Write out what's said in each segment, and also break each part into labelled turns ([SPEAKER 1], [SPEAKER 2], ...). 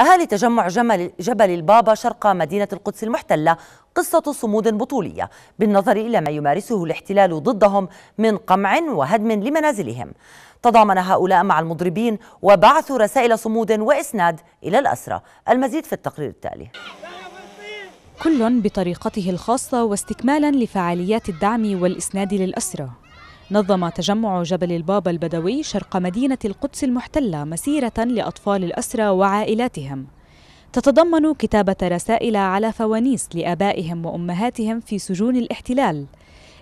[SPEAKER 1] أهالي تجمع جمل جبل البابا شرق مدينة القدس المحتلة قصة صمود بطولية بالنظر إلى ما يمارسه الاحتلال ضدهم من قمع وهدم لمنازلهم تضامن هؤلاء مع المضربين وبعثوا رسائل صمود وإسناد إلى الأسرة المزيد في التقرير التالي كل بطريقته الخاصة
[SPEAKER 2] واستكمالا لفعاليات الدعم والإسناد للأسرة نظم تجمع جبل البابا البدوي شرق مدينة القدس المحتلة مسيرة لأطفال الأسرى وعائلاتهم تتضمن كتابة رسائل على فوانيس لآبائهم وأمهاتهم في سجون الاحتلال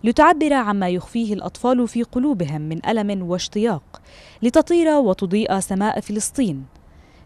[SPEAKER 2] لتعبر عما يخفيه الأطفال في قلوبهم من ألم واشتياق لتطير وتضيء سماء فلسطين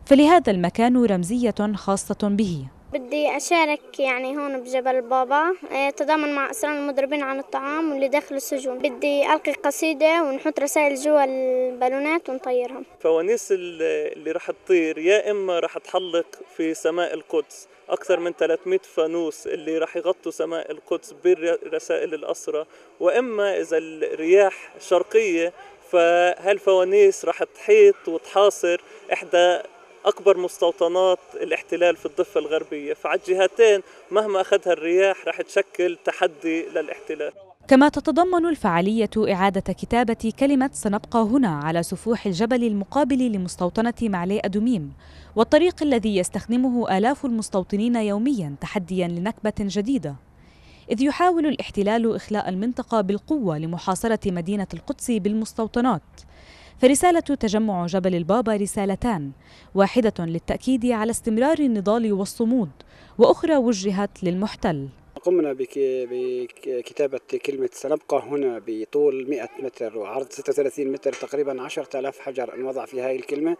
[SPEAKER 2] فلهذا المكان رمزية خاصة به
[SPEAKER 3] بدي أشارك يعني هون بجبل بابا آه، تضامن مع أسران المضربين عن الطعام واللي داخل السجون بدي ألقي قصيدة ونحط رسائل جوا البالونات ونطيرهم
[SPEAKER 4] فوانيس اللي راح تطير يا إما راح تحلق في سماء القدس أكثر من 300 فانوس اللي راح يغطوا سماء القدس برسائل الأسرة وإما إذا الرياح شرقية فهالفوانيس راح تحيط وتحاصر إحدى أكبر مستوطنات الاحتلال في الضفة الغربية فعلى الجهتين مهما أخذها الرياح رح تشكل تحدي للاحتلال
[SPEAKER 2] كما تتضمن الفعالية إعادة كتابة كلمة سنبقى هنا على سفوح الجبل المقابل لمستوطنة معلي أدوميم والطريق الذي يستخدمه آلاف المستوطنين يوميا تحديا لنكبة جديدة إذ يحاول الاحتلال إخلاء المنطقة بالقوة لمحاصرة مدينة القدس بالمستوطنات فرسالة تجمع جبل البابا رسالتان واحدة للتأكيد على استمرار النضال والصمود وأخرى وجهت للمحتل
[SPEAKER 5] قمنا بكتابة كلمة سنبقى هنا بطول 100 متر وعرض 36 متر تقريبا 10 آلاف حجر نوضع في هذه الكلمة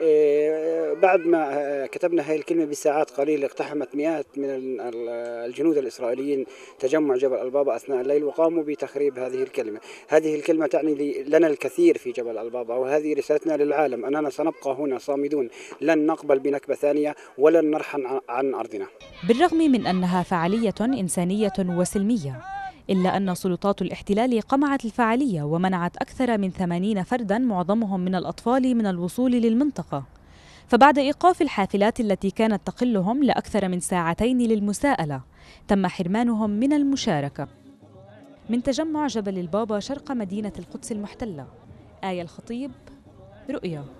[SPEAKER 5] إيه، بعد ما كتبنا هاي الكلمة بساعات قليلة اقتحمت مئات من الجنود الإسرائيليين تجمع جبل البابا أثناء الليل وقاموا بتخريب هذه الكلمة هذه الكلمة تعني لنا الكثير في جبل البابا وهذه رسالتنا للعالم أننا سنبقى هنا صامدون لن نقبل بنكبة ثانية ولن نرحل عن أرضنا
[SPEAKER 2] بالرغم من أنها فعالية إنسانية وسلمية إلا أن سلطات الاحتلال قمعت الفعالية ومنعت أكثر من 80 فردا معظمهم من الأطفال من الوصول للمنطقة فبعد إيقاف الحافلات التي كانت تقلهم لأكثر من ساعتين للمساءلة تم حرمانهم من المشاركة من تجمع جبل البابا شرق مدينة القدس المحتلة آية الخطيب رؤيا